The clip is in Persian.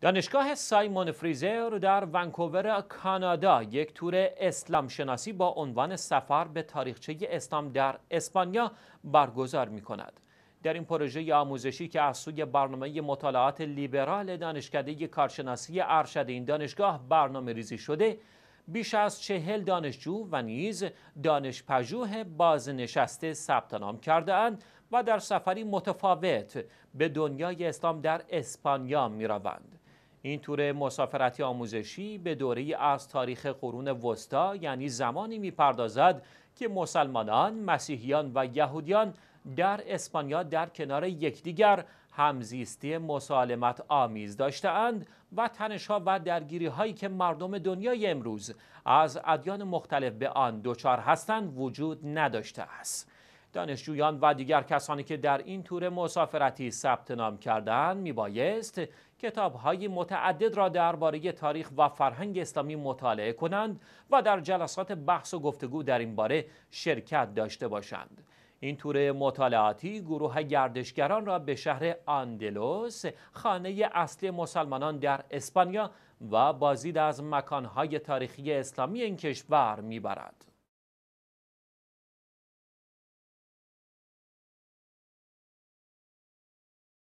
دانشگاه سایمون فریزر در ونکوور کانادا یک تور اسلام شناسی با عنوان سفر به تاریخچه اسلام در اسپانیا برگزار می کند. در این پروژه آموزشی که از سوی برنامه مطالعات لیبرال دانشکده کارشناسی ارشد این دانشگاه برنامه ریزی شده، بیش از چهل دانشجو و نیز دانشپژوه بازنشسته ثبت نام کرده اند و در سفری متفاوت به دنیای اسلام در اسپانیا می روند. این تور مسافرتی آموزشی به دوره از تاریخ قرون وسطا یعنی زمانی میپردازد که مسلمانان، مسیحیان و یهودیان در اسپانیا در کنار یکدیگر همزیستی مسالمت آمیز داشتهاند و تنشها و درگیری هایی که مردم دنیای امروز از ادیان مختلف به آن دچار هستند وجود نداشته است. دانشجویان و دیگر کسانی که در این تور مسافرتی ثبت نام کردند میبایست کتابهای متعدد را درباره تاریخ و فرهنگ اسلامی مطالعه کنند و در جلسات بحث و گفتگو در این باره شرکت داشته باشند این تور مطالعاتی گروه گردشگران را به شهر آندلوس خانه اصلی مسلمانان در اسپانیا و بازدید از مکانهای تاریخی اسلامی این کشور میبرد